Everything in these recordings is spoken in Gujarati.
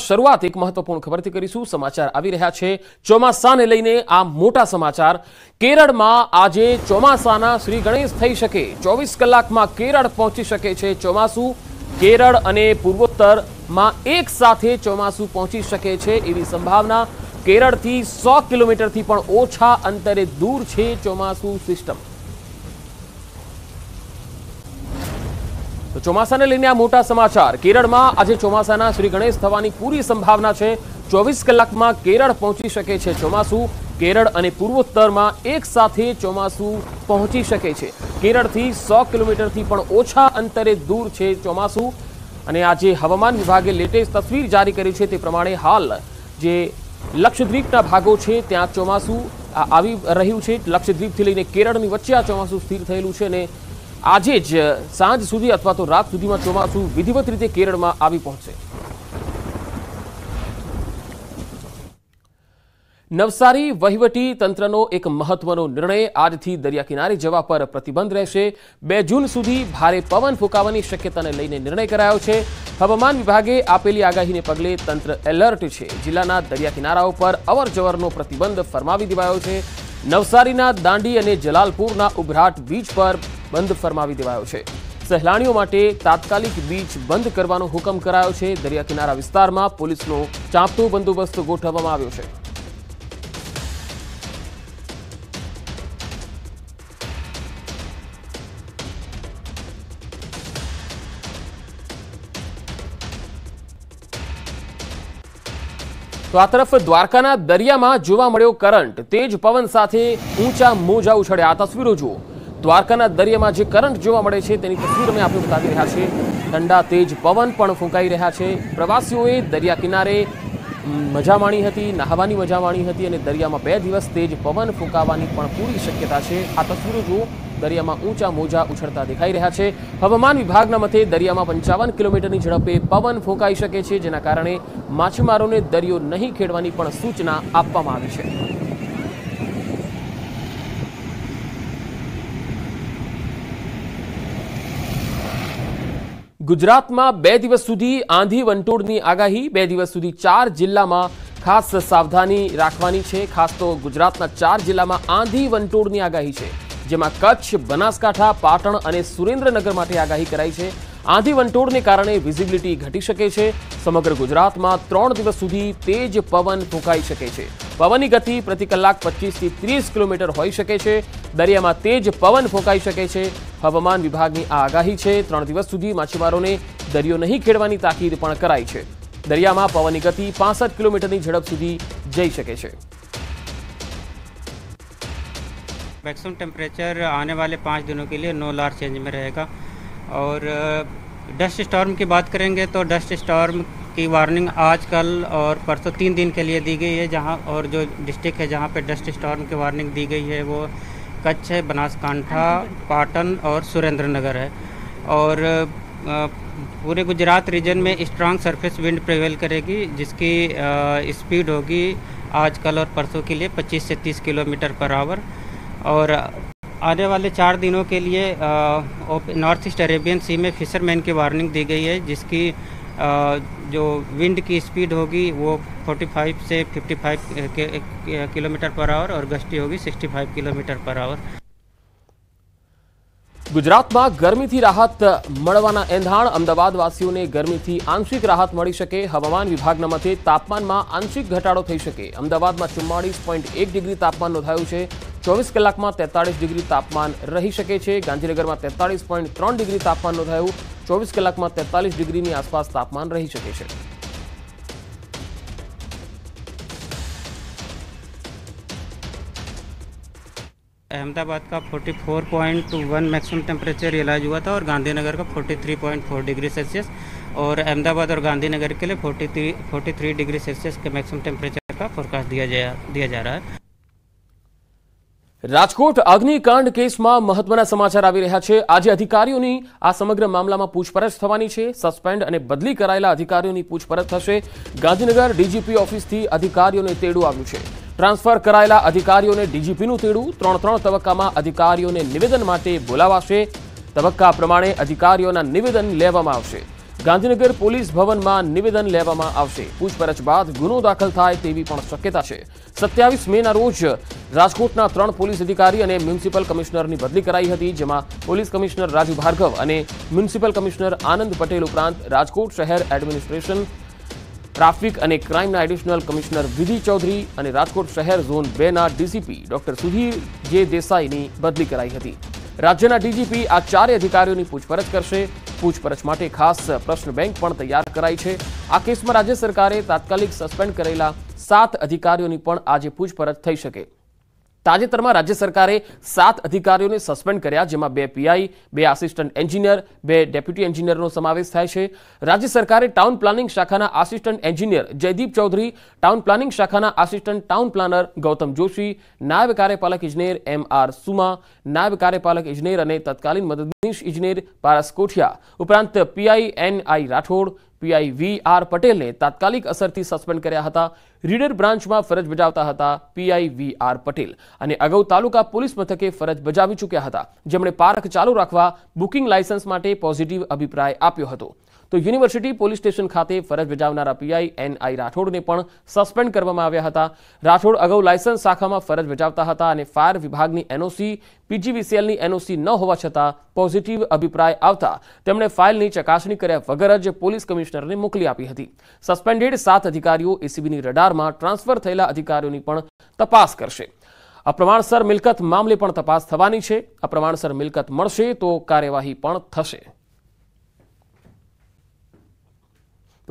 શરૂઆત એક મહત્વપૂર્ણ ખબરથી કરીશું સમાચાર આવી રહ્યા છે ચોમાસાને લઈને આ મોટા સમાચાર કેરળમાં આજે ચોમાસાના શ્રી ગણેશ થઈ શકે ચોવીસ કલાકમાં કેરળ પહોંચી શકે છે ચોમાસું કેરળ અને પૂર્વોત્તરમાં એક સાથે ચોમાસું પહોંચી શકે છે એવી સંભાવના કેરળથી સો કિલોમીટરથી પણ ઓછા અંતરે દૂર છે ચોમાસું સિસ્ટમ તો ચોમાસાને લઈને આ મોટા સમાચાર કેરળમાં આજે ચોમાસાના શ્રી ગણેશ થવાની પૂરી સંભાવના છે ચોવીસ કલાકમાં કેરળ પહોંચી શકે છે ચોમાસું કેરળ અને પૂર્વોત્તરમાં એક સાથે ચોમાસું પહોંચી શકે છે કેરળથી સો કિલોમીટરથી પણ ઓછા અંતરે દૂર છે ચોમાસું અને આજે હવામાન વિભાગે લેટેસ્ટ તસવીર જારી કરી છે તે પ્રમાણે હાલ જે લક્ષદ્વીપના ભાગો છે ત્યાં ચોમાસું આવી રહ્યું છે લક્ષદ્વીપથી લઈને કેરળની વચ્ચે આ ચોમાસું સ્થિર થયેલું છે અને આજે જ સાંજ સુધી અથવા તો રાત સુધીમાં ચોમાસું વિધિવત રીતે કેરળમાં આવી પહોંચશે નવસારી વહીવટી તંત્રનો એક મહત્વનો નિર્ણય આજથી દરિયાકિનારે જવા પર પ્રતિબંધ રહેશે બે જૂન સુધી ભારે પવન ફૂંકાવાની શક્યતાને લઈને નિર્ણય કરાયો છે હવામાન વિભાગે આપેલી આગાહીને પગલે તંત્ર એલર્ટ છે જિલ્લાના દરિયા કિનારાઓ પર અવરજવરનો પ્રતિબંધ ફરમાવી દેવાયો છે નવસારીના દાંડી અને જલાલપુરના ઉભરાટ બીચ પર બંધ ફરમાવી દેવાયો છે સહેલાણીઓ માટે તાત્કાલિક બીચ બંધ કરવાનો હુકમ કરાયો છે દરિયા કિનારા વિસ્તારમાં પોલીસનો ચાંપતો બંદોબસ્ત ગોઠવવામાં આવ્યો છે તો આ તરફ દ્વારકાના દરિયામાં જોવા મળ્યો કરંટ તેજ પવન સાથે ઊંચા મોજા ઉછળ્યા આ તસવીરો જુઓ દ્વારકાના દરિયામાં જે કરંટ જોવા મળે છે તેની તસવીર અમે આપણે બતાવી રહ્યા છીએ ઠંડા તેજ પવન પણ ફૂંકાઈ રહ્યા છે પ્રવાસીઓએ દરિયા કિનારે મજા માણી હતી નહાવાની મજા માણી હતી અને દરિયામાં બે દિવસ તેજ પવન ફૂંકાવાની પણ પૂરી શક્યતા છે આ તસવીરો જુઓ દરિયામાં ઊંચા મોજા ઉછળતા દેખાઈ રહ્યા છે હવામાન વિભાગના મતે દરિયામાં પંચાવન કિલોમીટરની ઝડપે પવન ફૂંકાઈ શકે છે જેના કારણે માછીમારોને દરિયો નહીં ખેડવાની પણ સૂચના આપવામાં આવી છે ગુજરાતમાં બે દિવસ સુધી આંધી વંટોળની આગાહી બે દિવસ સુધી ચાર જિલ્લામાં ખાસ સાવધાની રાખવાની છે ખાસ તો ગુજરાતના ચાર જિલ્લામાં આંધી વંટોળની આગાહી છે જેમાં કચ્છ બનાસકાંઠા પાટણ અને સુરેન્દ્રનગર માટે આગાહી કરાઈ છે આંધી વંટોળને કારણે વિઝિબિલિટી ઘટી શકે છે સમગ્ર ગુજરાતમાં ત્રણ દિવસ સુધી તેજ પવન ફૂંકાઈ શકે છે पवन गति प्रति कलाक पच्चीस तीस किलोमीटर होई दरिया में तेज पवन फूंकाई शके हवाम विभाग की आगाही है त्रहण दिवस सुधी मछीमारों ने दरियो नहीं खेड़ ताकीद कराई है दरिया में पवन की गति पांसठ किलोमीटर की झड़प सुधी जाइ मैक्सिमम टेम्परेचर आने वाले पाँच दिनों के लिए नो लार्ज चेंज में रहेगा और डस्ट uh, स्टॉर्म की बात करेंगे तो डस्ट स्टॉर्म की वार्निंग आज कल और परसों तीन दिन के लिए दी गई है जहां और जो डिस्ट्रिक्ट है जहां पे डस्ट स्टॉर्म की वार्निंग दी गई है वो कच्छ है बनासकांठा पाटन और सुरेंद्रनगर है और पूरे गुजरात रीजन में स्ट्रांग सरफेस विंड प्रवेल करेगी जिसकी स्पीड होगी आज कल और परसों के लिए 25 से 30 किलोमीटर पर आवर और आने वाले चार दिनों के लिए नॉर्थ ईस्ट अरेबियन सी में फिशरमैन की वार्निंग दी गई है जिसकी जो विंड की स्पीड होगी वो 45 से 55 किलोमीटर पर आवर और गश्ती होगी 65 किलोमीटर पर आवर ગુજરાતમાં ગરમીથી રાહત મળવાના એંધાણ અમદાવાદવાસીઓને ગરમીથી આંશિક રાહત મળી શકે હવામાન વિભાગના મતે તાપમાનમાં આંશિક ઘટાડો થઈ શકે અમદાવાદમાં ચુમ્માળીસ પોઈન્ટ એક ડિગ્રી તાપમાન નોંધાયું છે 24 કલાકમાં 43 ડિગ્રી તાપમાન રહી શકે છે ગાંધીનગરમાં 43.3 ડિગ્રી તાપમાન નોંધાયું 24 કલાકમાં 43 ડિગ્રીની આસપાસ તાપમાન રહી શકે છે અમદાવાદ કા 44.1 મેક્સિમમ ટેમ્પરેચર રેકોર્ડ ہوا تھا અને ગાંધીનગર કા 43.4 ડિગ્રી સેલ્સિયસ અને અમદાવાદ اور ગાંધીનગર કે લિયે 43 43 ડિગ્રી સેલ્સિયસ કે મેક્સિમમ ટેમ્પરેચર કા પ્રોકાસ્ટ دیا જયા دیا جارہા હૈ રાજકોટ અગ્નિકાંડ કેસમાં મહત્વના સમાચાર આવી રહ્યા છે આજે અધિકારીઓની આ સમગ્ર મામલામાં પૂછપરછ થવાની છે સસ્પેન્ડ અને બદલી કરાયેલા અધિકારીઓની પૂછપરછ થશે ગાંધીનગર ડીજીપી ઓફિસથી અધિકારીઓને તેડું આવ્યું છે ટ્રાન્સફર કરાયેલા અધિકારીઓને ડીજીપીનું તેડું ત્રણ ત્રણ તબક્કામાં અધિકારીઓને નિવેદન માટે બોલાવાશે તબક્કા પ્રમાણે અધિકારીઓના નિવેદન લેવામાં આવશે ગાંધીનગર પોલીસ ભવનમાં નિવેદન લેવામાં આવશે પૂછપરછ બાદ ગુનો દાખલ થાય તેવી પણ શક્યતા છે સત્યાવીસ મેના રોજ રાજકોટના ત્રણ પોલીસ અધિકારી અને મ્યુનિસિપલ કમિશનરની બદલી કરાઈ હતી જેમાં પોલીસ કમિશનર રાજુ ભાર્ગવ અને મ્યુનિસિપલ કમિશનર આનંદ પટેલ ઉપરાંત રાજકોટ શહેર એડમિનિસ્ટ્રેશન ટ્રાફિક અને ક્રાઇમના એડિશનલ કમિશનર વિધિ ચૌધરી અને રાજકોટ શહેર ઝોન બેના ડીસીપી ડોક્ટર સુધીર જે દેસાઈની બદલી કરાઈ હતી રાજ્યના ડીજીપી આ ચારે અધિકારીઓની પૂછપરછ કરશે પૂછપરછ માટે ખાસ પ્રશ્ન બેંક પણ તૈયાર કરાઈ છે આ કેસમાં રાજ્ય સરકારે તાત્કાલિક સસ્પેન્ડ કરેલા સાત અધિકારીઓની પણ આજે પૂછપરછ થઈ શકે તાજેતરમાં રાજ્ય સરકારે સાત અધિકારીઓને સસ્પેન્ડ કર્યા જેમાં બે પીઆઈ બે આસિસ્ટન્ટ એન્જિનિયર બે ડેપ્યુટી એન્જિનિયરનો સમાવેશ થાય છે રાજ્ય સરકારે ટાઉન પ્લાનિંગ શાખાના assistant engineer Jaydeep Chaudhary town planning શાખાના assistant town planner Gautam Joshi નાયબ કાર્યપાલક ઇજનેર એમ આર સુમા નાયબ કાર્યપાલક ઇજનેર અને તત્કાલીન મદદનીશ ઇજનેર પારસ કોઠિયા ઉપરાંત PI N I Rathod PI V R પટેલને તાત્કાલિક અસરથી સસ્પેન્ડ કર્યા હતા રીડર બ્રાન્ચમાં ફરજ બજાવતા હતા પીઆઈ વી આર પટેલ અને અગાઉ તાલુકા પોલીસ મથકે ફરજ બજાવી ચૂક્યા હતા જેમણે પાર્ક ચાલુ રાખવા બુકિંગ લાયસન્સ માટે પોઝિટિવ અભિપ્રાય આપ્યો હતો તો યુનિવર્સિટી પોલીસ સ્ટેશન ખાતે ફરજ બજાવનારા પીઆઈ એન આઈ રાઠોડને પણ સસ્પેન્ડ કરવામાં આવ્યા હતા રાઠોડ અગાઉ લાયસન્સ શાખામાં ફરજ બજાવતા હતા અને ફાયર વિભાગની એનઓસી પીજીવીસીએલની એનઓસી ન હોવા છતાં પોઝિટિવ અભિપ્રાય આવતા તેમણે ફાઇલની ચકાસણી કર્યા વગર જ પોલીસ કમિશનરને મોકલી આપી હતી સસ્પેન્ડેડ સાત અધિકારીઓ એસીબીની રડારમાં ટ્રાન્સફર થયેલા અધિકારીઓની પણ તપાસ કરશે અપ્રમાણસર મિલકત મામલે પણ તપાસ થવાની છે અપ્રમાણસર મિલકત મળશે તો કાર્યવાહી પણ થશે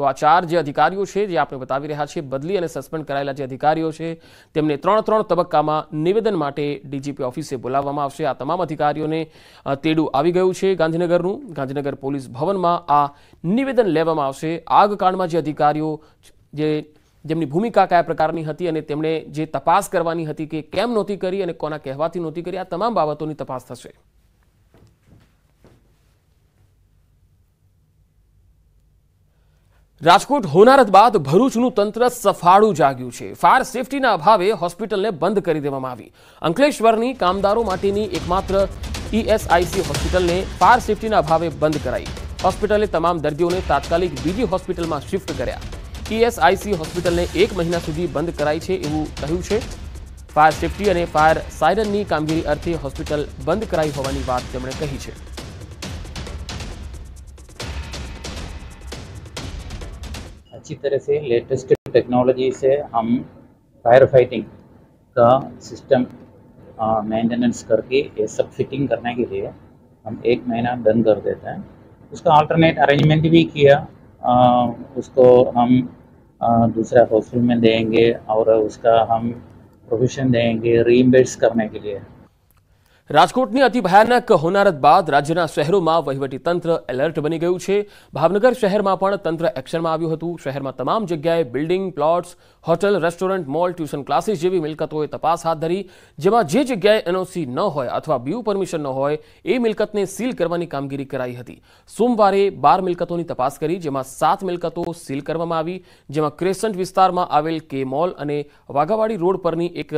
તો આ ચાર જે અધિકારીઓ છે જે આપણે બતાવી રહ્યા છીએ બદલી અને સસ્પેન્ડ કરાયેલા જે અધિકારીઓ છે તેમને ત્રણ ત્રણ તબક્કામાં નિવેદન માટે ડીજીપી ઓફિસે બોલાવવામાં આવશે આ તમામ અધિકારીઓને તેડું આવી ગયું છે ગાંધીનગરનું ગાંધીનગર પોલીસ ભવનમાં આ નિવેદન લેવામાં આવશે આગકાંડમાં જે અધિકારીઓ જે જેમની ભૂમિકા કયા પ્રકારની હતી અને તેમણે જે તપાસ કરવાની હતી કે કેમ નહોતી કરી અને કોના કહેવાથી નહોતી કરી આ તમામ બાબતોની તપાસ થશે રાજકોટ હોનારત બાદ ભરૂચનું તંત્ર સફાળું જાગ્યું છે ફાયર સેફટીના અભાવે હોસ્પિટલને બંધ કરી દેવામાં આવી અંકલેશ્વરની કામદારો માટેની એકમાત્ર ઈએસઆઈસી હોસ્પિટલને ફાયર સેફટીના અભાવે બંધ કરાઈ હોસ્પિટલે તમામ દર્દીઓને તાત્કાલિક બીજી હોસ્પિટલમાં શિફ્ટ કર્યા ઈએસઆઈસી હોસ્પિટલને એક મહિના સુધી બંધ કરાઈ છે એવું કહ્યું છે ફાયર સેફટી અને ફાયર સાયરનની કામગીરી અર્થે હોસ્પિટલ બંધ કરાઈ હોવાની વાત તેમણે કહી છે इसी तरह से लेटेस्ट टेक्नोलॉजी से हम फायर फाइटिंग का सिस्टम मेंटेनेंस करके ये सब फिटिंग करने के लिए हम एक महीना डन कर देते हैं उसका अल्टरनेट अरेंजमेंट भी किया आ, उसको हम आ, दूसरा हॉस्पिटल में देंगे और उसका हम प्रोफेशन देंगे रीम्बेट्स करने के लिए રાજકોટની અતિ ભયાનક હોનારત બાદ રાજ્યના શહેરોમાં વહીવટી તંત્ર એલર્ટ બની ગયું છે ભાવનગર શહેરમાં પણ તંત્ર એક્શનમાં આવ્યું હતું શહેરમાં તમામ જગ્યાએ building plots hotel restaurant mall tuition classes જેવી મિલકતોએ તપાસ હાથ ધરી જેમાં જે જગ્યાએ એનઓસી ન હોય અથવા બીયુ પરમિશન ન હોય એ મિલકતને સીલ કરવાની કામગીરી કરાઈ હતી સોમવારે બાર મિલકતોની તપાસ કરી જેમાં સાત મિલકતો સીલ કરવામાં આવી જેમાં ક્રેસન્ટ વિસ્તારમાં આવેલ કે મોલ અને વાઘાવાડી રોડ પરની એક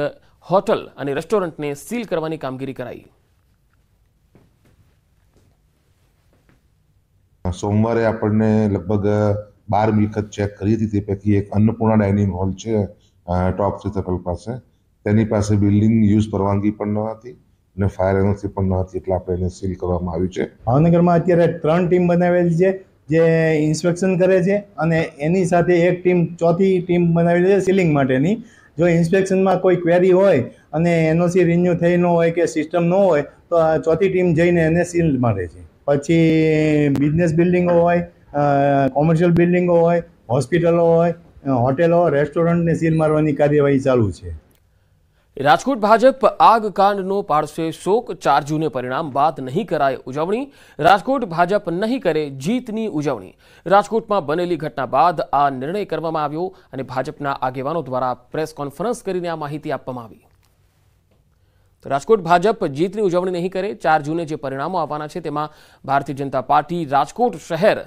હોટલ અને રેસ્ટોરન્ટને સીલ કરવાની કામગીરી કરાઈ સોમવારે આપણને લગભગ બાર મિલકત ચેક કરી હતી તે પૈકી એક અન્નપૂર્ણા ડાઇનિંગ હોલ છે ટોપ થ્રી સર્કલ પાસે તેની પાસે બિલ્ડિંગ યુઝ પરવાનગી પણ ન હતી અને ફાયર એનર્જી પણ ન હતી એટલે આપણે એને સીલ કરવામાં આવ્યું છે ભાવનગરમાં અત્યારે ત્રણ ટીમ બનાવેલી છે જે ઇન્સ્પેક્શન કરે છે અને એની સાથે એક ટીમ ચોથી ટીમ બનાવેલી છે સીલિંગ માટેની જો ઇન્સ્પેક્શનમાં કોઈ ક્વેરી હોય અને એનઓસી રિન્યૂ થઈ ન હોય કે સિસ્ટમ ન હોય તો ચોથી ટીમ જઈને એને સીલ મારે છે પછી બિઝનેસ બિલ્ડિંગો હોય કોમર્શિયલ બિલ્ડિંગો હોય હોસ્પિટલો હોય હોટેલો રેસ્ટોરન્ટને સીલ મારવાની કાર્યવાહી ચાલુ છે રાજકોટ ભાજપ આગ કાંડનો પાડશે શોક ચાર જૂને પરિણામ બાદ નહીં કરાય ઉજવણી રાજકોટ ભાજપ નહીં કરે જીતની ઉજવણી રાજકોટમાં બનેલી ઘટના બાદ આ નિર્ણય કરવામાં આવ્યો અને ભાજપના આગેવાનો દ્વારા પ્રેસ કોન્ફરન્સ કરીને આ માહિતી આપવામાં આવી રાજકોટ ભાજપ જીતની ઉજવણી નહીં કરે ચાર જૂને જે પરિણામો આવવાના છે તેમાં ભારતીય જનતા પાર્ટી રાજકોટ શહેર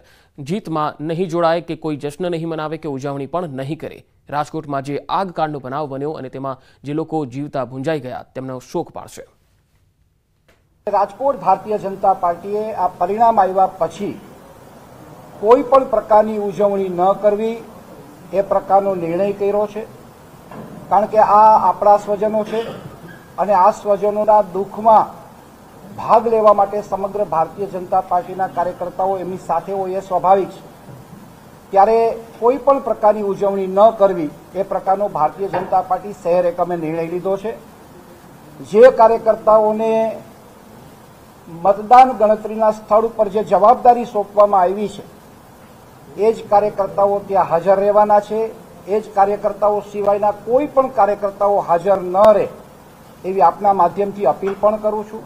જીતમાં નહીં જોડાય કે કોઈ જશ્ન નહીં મનાવે કે ઉજવણી પણ નહીં કરે રાજકોટમાં જે આગકાંડનો બનાવ બન્યો અને તેમાં જે લોકો જીવતા ભૂંજાઈ ગયા તેમનો શોક પાડશે રાજકોટ ભારતીય જનતા પાર્ટીએ આ પરિણામ આવ્યા પછી કોઈ પણ પ્રકારની ઉજવણી ન કરવી એ પ્રકારનો નિર્ણય કર્યો છે કારણ કે આ આપણા સ્વજનો છે અને આ સ્વજનોના દુઃખમાં ભાગ લેવા માટે સમગ્ર ભારતીય જનતા પાર્ટીના કાર્યકર્તાઓ એમની સાથે હોય એ સ્વાભાવિક છે ત્યારે કોઈ પણ પ્રકારની ઉજવણી ન કરવી એ પ્રકારનો ભારતીય જનતા પાર્ટી શહેર એકમે નિર્ણય લીધો છે જે કાર્યકર્તાઓને મતદાન ગણતરીના સ્થળ ઉપર જે જવાબદારી સોંપવામાં આવી છે એ જ કાર્યકર્તાઓ ત્યાં હાજર રહેવાના છે એ જ કાર્યકર્તાઓ સિવાયના કોઈ પણ કાર્યકર્તાઓ હાજર ન રહે એવી આપના માધ્યમથી અપીલ પણ કરું છું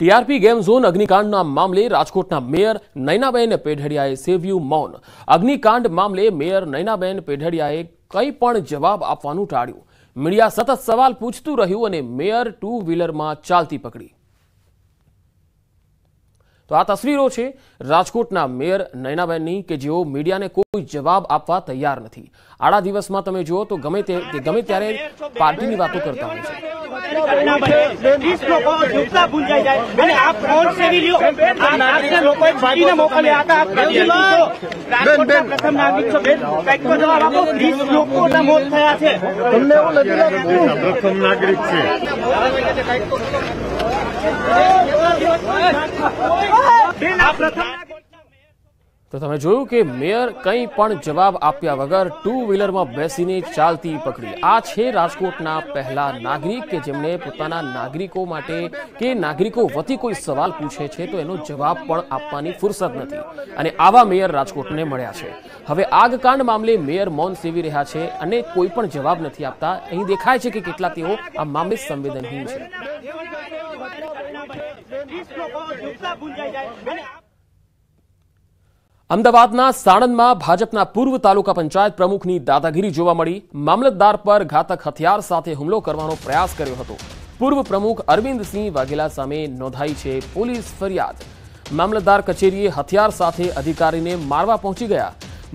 ટીઆરપી ગેમ ઝોન અગ્નિકાંડના મામલે રાજકોટના મેયર નૈનાબેન પેઢડિયાએ સેવ્યું મૌન અગ્નિકાંડ મામલે મેયર નૈનાબેન પેઢડિયાએ કંઈ પણ જવાબ આપવાનું ટાળ્યું મીડિયા સતત સવાલ પૂછતું રહ્યું અને મેયર ટુ વ્હીલરમાં ચાલતી પકડી તો આ તસવીરો છે રાજકોટના મેયર નયનાબેનની કે જેઓ મીડિયાને કોઈ જવાબ આપવા તૈયાર નથી આડા દિવસમાં તમે જુઓ તો ગમે તે ગમે ત્યારે પાર્ટીની વાતો કરતા હોય છે પ્રથમ નાગરિક છે તો તમે જોયું કે મેયર કંઈ પણ જવાબ આપ્યા વગર ટુ વ્હીલરમાં બેસીને ચાલતી પકડી આ છે રાજકોટના પહેલા નાગરિક કે જેમણે પોતાના નાગરિકો માટે કે નાગરિકો વતી કોઈ સવાલ પૂછે છે તો એનો જવાબ પણ આપવાની ફુરસદ નથી અને આવા મેયર રાજકોટને મળ્યા છે હવે આગકાંડ મામલે મેયર મૌન સેવી રહ્યા છે અને કોઈ પણ જવાબ નથી આપતા અહીં દેખાય છે કે કેટલા તેઓ આ મામલે સંવેદનહીન છે અમદાવાદના સાણંદમાં ભાજપના પૂર્વ તાલુકા પંચાયત પ્રમુખની દાદાગીરી જોવા મળી મામલતદાર પર ઘાતક હથિયાર સાથે હુમલો કરવાનો પ્રયાસ કર્યો હતો પૂર્વ પ્રમુખ અરવિંદસિંહ વાઘેલા સામે નોંધાઈ છે પોલીસ ફરિયાદ મામલતદાર કચેરીએ હથિયાર સાથે અધિકારીને મારવા પહોંચી ગયા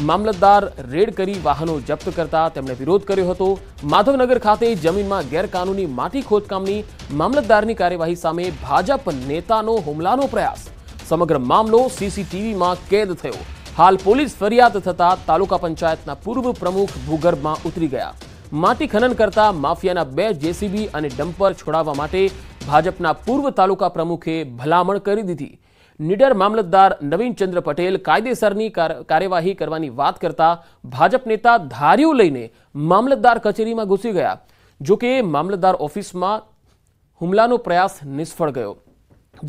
મામલતદાર રેડ કરી વાહનો જપ્ત કરતા તેમણે વિરોધ કર્યો હતો માધવનગર ખાતે જમીનમાં ગેરકાનૂની માટી ખોદકામની મામલતદારની કાર્યવાહી સામે ભાજપ નેતાનો હુમલાનો પ્રયાસ સમગ્ર મામલો સીસીટીવીમાં કેદ થયો હાલ પોલીસ ફરિયાદ થતા તાલુકા પંચાયતના પૂર્વ પ્રમુખ ભૂગર્ભમાં ઉતરી ગયા માટી ખનન કરતા માફિયાના બે જેસીબી અને ડમ્પર છોડાવવા માટે ભાજપના પૂર્વ તાલુકા પ્રમુખે ભલામણ કરી દીધી નીડર મામલતદાર નવીનચંદ્ર પટેલ કાયદેસરની કાર્યવાહી કરવાની વાત કરતા ભાજપ નેતા ધાર્યું લઈને મામલતદાર કચેરીમાં ઘૂસી ગયા જોકે મામલતદાર ઓફિસમાં હુમલાનો પ્રયાસ નિષ્ફળ ગયો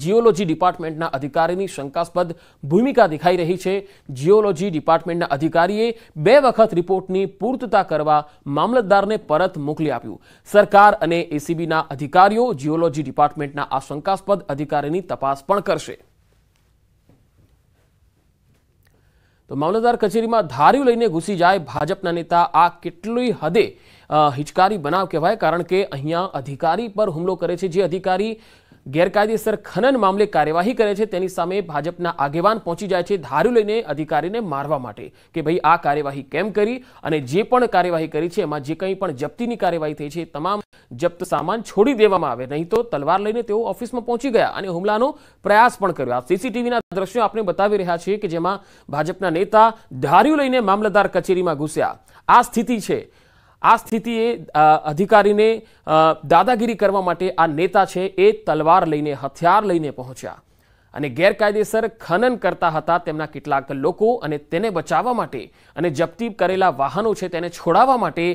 જીઓલોજી ડિપાર્ટમેન્ટના અધિકારીની શંકાસ્પદ ભૂમિકા દેખાઈ રહી છે જીઓલોજી ડિપાર્ટમેન્ટના અધિકારીએ બે વખત રિપોર્ટની પૂર્તતા કરવા મામલતદારને પરત મોકલી આપ્યું સરકાર અને એસીબીના અધિકારીઓ જીઓલોજી ડિપાર્ટમેન્ટના આ શંકાસ્પદ અધિકારીની તપાસ પણ કરશે તો મામલતદાર કચેરીમાં ધાર્યું લઈને ઘૂસી જાય ભાજપના નેતા આ કેટલી હદે હિચકારી બનાવ કહેવાય કારણ કે અહીંયા અધિકારી પર હુમલો કરે છે જે અધિકારી ગેરકાયદેસર ખનન મામલે કાર્યવાહી કરે છે તેની સામે ભાજપના આગેવાન પહોંચી જાય છે ધારું લઈને અધિકારીને મારવા માટે કે ભાઈ આ કાર્યવાહી કેમ કરી અને જે પણ કાર્યવાહી કરી છે એમાં જે કંઈ પણ જપ્તીની કાર્યવાહી થઈ છે તમામ જપ્ત સામાન છોડી દેવામાં આવે નહીં તો તલવાર લઈને તેઓ ઓફિસમાં પહોંચી ગયા અને હુમલાનો પ્રયાસ પણ કર્યો આ સીસીટીવીના દ્રશ્યો આપણે બતાવી રહ્યા છીએ કે જેમાં ભાજપના નેતા ધાર્યું લઈને મામલતદાર કચેરીમાં ઘૂસ્યા આ સ્થિતિ છે આ સ્થિતિએ અધિકારીને દાદાગીરી કરવા માટે આ નેતા છે એ તલવાર લઈને હથિયાર લઈને પહોંચ્યા અને ગેરકાયદેસર ખનન કરતા હતા તેમના કેટલાક લોકો અને તેને બચાવવા માટે અને જપ્તી કરેલા વાહનો છે તેને છોડાવવા માટે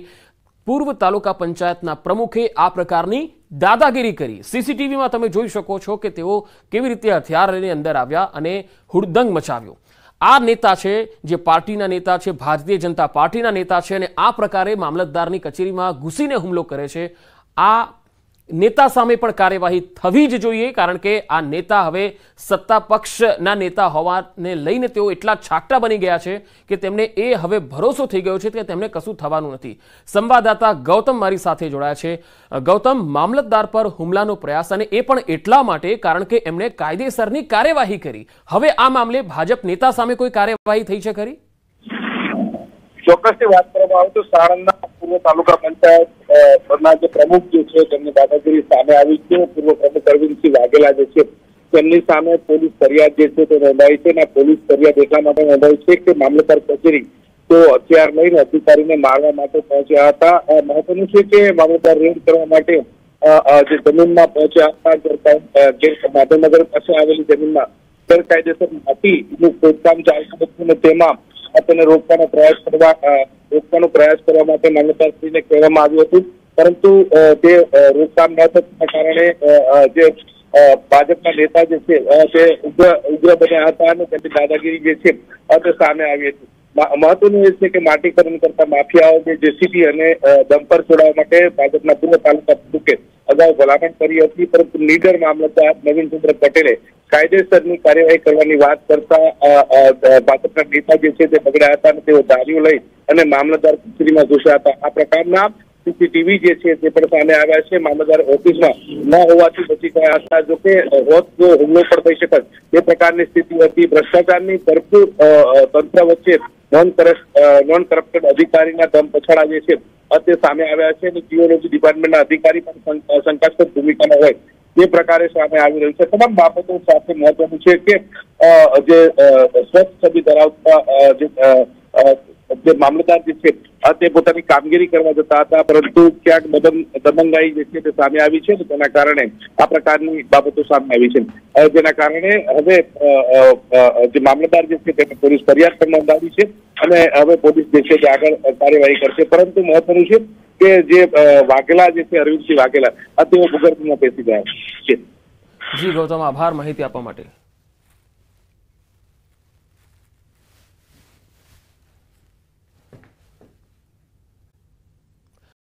પૂર્વ તાલુકા પંચાયતના પ્રમુખે આ પ્રકારની દાદાગીરી કરી સીસીટીવીમાં તમે જોઈ શકો છો કે તેઓ કેવી રીતે હથિયાર લઈને અંદર આવ્યા અને હુડદંગ મચાવ્યો આ નેતા છે જે પાર્ટીના નેતા છે ભારતીય જનતા પાર્ટીના નેતા છે અને આ પ્રકારે મામલતદારની કચેરીમાં ઘૂસીને હુમલો કરે છે આ નેતા સામે પણ કાર્યવાહી થવી જ જોઈએ કારણ કે આ નેતા હવે સત્તા પક્ષના નેતા હોવાને લઈને તેઓ એટલા છાકટા બની ગયા છે કે તેમને એ હવે ભરોસો થઈ ગયો છે કે તેમને કશું થવાનું નથી સંવાદદાતા ગૌતમ મારી સાથે જોડાયા છે ગૌતમ મામલતદાર પર હુમલાનો પ્રયાસ અને એ પણ એટલા માટે કારણ કે એમણે કાયદેસરની કાર્યવાહી કરી હવે આ મામલે ભાજપ નેતા સામે કોઈ કાર્યવાહી થઈ છે ખરી ચોક્કસથી વાત કરવામાં આવે તો સાણંદના પૂર્વ તાલુકા પંચાયતના જે પ્રમુખ જે છે તેમની દાદાગીરી સામે આવી છે પૂર્વ પ્રમુખ અરવિંદસિંહ વાઘેલા જે છે તેમની સામે પોલીસ ફરિયાદ જે છે તે નોંધાઈ છે અને પોલીસ ફરિયાદ એટલા માટે નોંધાઈ છે કે મામલતદાર કચેરી તો હથિયાર લઈને અધિકારીને મારવા માટે પહોંચ્યા હતા મહત્વનું છે કે મામલતદાર રેડ કરવા માટે જે જમીનમાં પહોંચ્યા હતા માધવનગર પાસે આવેલી જમીનમાં ગેરકાયદેસર માટીનું ખોદકામ ચાલતું હતું અને તેમાં તેને રોકવાનો પ્રયાસ કરવા રોકવાનો પ્રયાસ કરવા માટે માન્યતાશ્રીને કહેવામાં આવ્યું હતું પરંતુ તે રોકકામ ન થવાના કારણે જે ભાજપના નેતા જે છે તે ઉગ્ર ઉગ્ર બન્યા હતા અને તેની દાદાગીરી જે છે તે સામે આવી હતી મહત્વનું એ છે કે માટીકરણ કરતા માફિયાઓ જે જેસીબી અને ડમ્પર છોડાવવા માટે ભાજપના પૂર્વ તાલુકા પ્રમુખે અગાઉ ભલામણ કરી હતી પરંતુ નીડર મામલતદાર નવીનચંદ્ર પટેલે કાયદેસરની કાર્યવાહી કરવાની વાત કરતા ભાજપના નેતા જે છે તે બગડ્યા હતા અને તેઓ ધાર્યું લઈ અને મામલતદાર કચેરીમાં ઘૂસ્યા હતા આ પ્રકારના સીસીટીવી જે છે તે પણ સામે આવ્યા છે મામલતદાર ઓફિસમાં ન હોવાથી બચી ગયા હતા જો કે હોત તો હુમલો પણ થઈ શકત તે પ્રકારની સ્થિતિ હતી ભ્રષ્ટાચારની ભરપૂર તંત્ર વચ્ચે નોન નોન કરપ્ટેડ અધિકારીના દમ પછાડા જે છે અત્યારે સામે આવ્યા છે અને જીઓલોજી ડિપાર્ટમેન્ટના અધિકારી પણ શંકાસ્પદ ભૂમિકામાં હોય તે પ્રકારે સામે આવી રહ્યું છે તમામ બાબતો સાથે મહત્વનું છે કે જે સ્વચ્છ છબી ધરાવતા જે જે મામલતદાર જે છે તે પોતાની કામગીરી કરવા જતા હતા પરંતુ ક્યાંક દબંગાઈ જે છે તે સામે આવી છે તેના કારણે આ પ્રકારની બાબતો સામે આવી છે જેના કારણે હવે જે મામલતદાર જે છે તેને પોલીસ ફરિયાદ પણ નોંધાવી છે અને હવે પોલીસ જે છે તે આગળ કાર્યવાહી કરશે પરંતુ મહત્વનું છે કે જે વાઘેલા જે છે અરવિંદસિંહ વાઘેલા તેઓ ભૂગર્ભમાં બેસી ગયા છે જી ગૌતમ આભાર માહિતી આપવા માટે